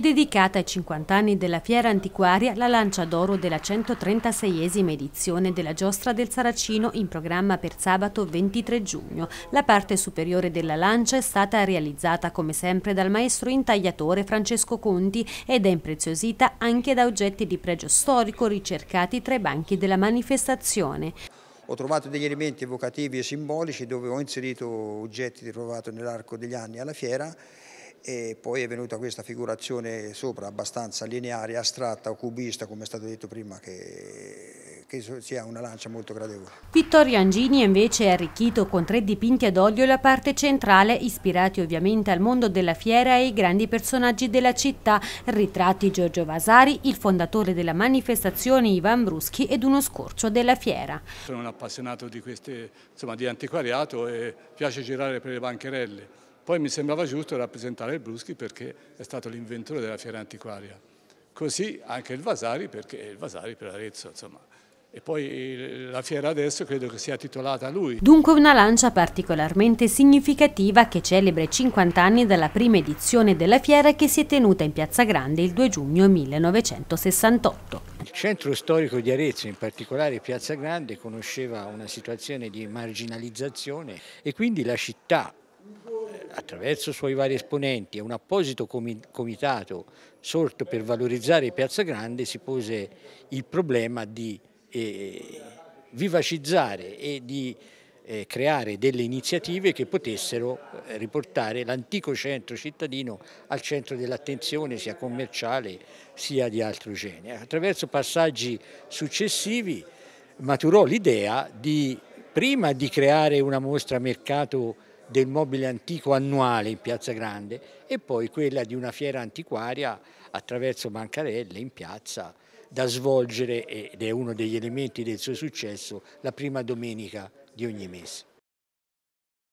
dedicata ai 50 anni della fiera antiquaria la lancia d'oro della 136esima edizione della giostra del Saracino in programma per sabato 23 giugno. La parte superiore della lancia è stata realizzata come sempre dal maestro intagliatore Francesco Conti ed è impreziosita anche da oggetti di pregio storico ricercati tra i banchi della manifestazione ho trovato degli elementi evocativi e simbolici dove ho inserito oggetti trovati nell'arco degli anni alla fiera e poi è venuta questa figurazione sopra abbastanza lineare, astratta o cubista come è stato detto prima che, che sia una lancia molto gradevole. Vittorio Angini invece è arricchito con tre dipinti ad olio la parte centrale ispirati ovviamente al mondo della fiera e ai grandi personaggi della città, ritratti Giorgio Vasari, il fondatore della manifestazione Ivan Bruschi ed uno scorcio della fiera. Sono un appassionato di, queste, insomma, di antiquariato e piace girare per le bancherelle poi mi sembrava giusto rappresentare il Bruschi perché è stato l'inventore della fiera antiquaria. Così anche il Vasari perché è il Vasari per Arezzo, insomma. E poi la fiera adesso credo che sia titolata a lui. Dunque una lancia particolarmente significativa che celebra i 50 anni dalla prima edizione della fiera che si è tenuta in Piazza Grande il 2 giugno 1968. Il centro storico di Arezzo, in particolare Piazza Grande, conosceva una situazione di marginalizzazione e quindi la città attraverso i suoi vari esponenti e un apposito comitato sorto per valorizzare Piazza Grande si pose il problema di eh, vivacizzare e di eh, creare delle iniziative che potessero eh, riportare l'antico centro cittadino al centro dell'attenzione sia commerciale sia di altro genere. Attraverso passaggi successivi maturò l'idea di prima di creare una mostra mercato del mobile antico annuale in Piazza Grande e poi quella di una fiera antiquaria attraverso Mancarelle in piazza da svolgere ed è uno degli elementi del suo successo la prima domenica di ogni mese.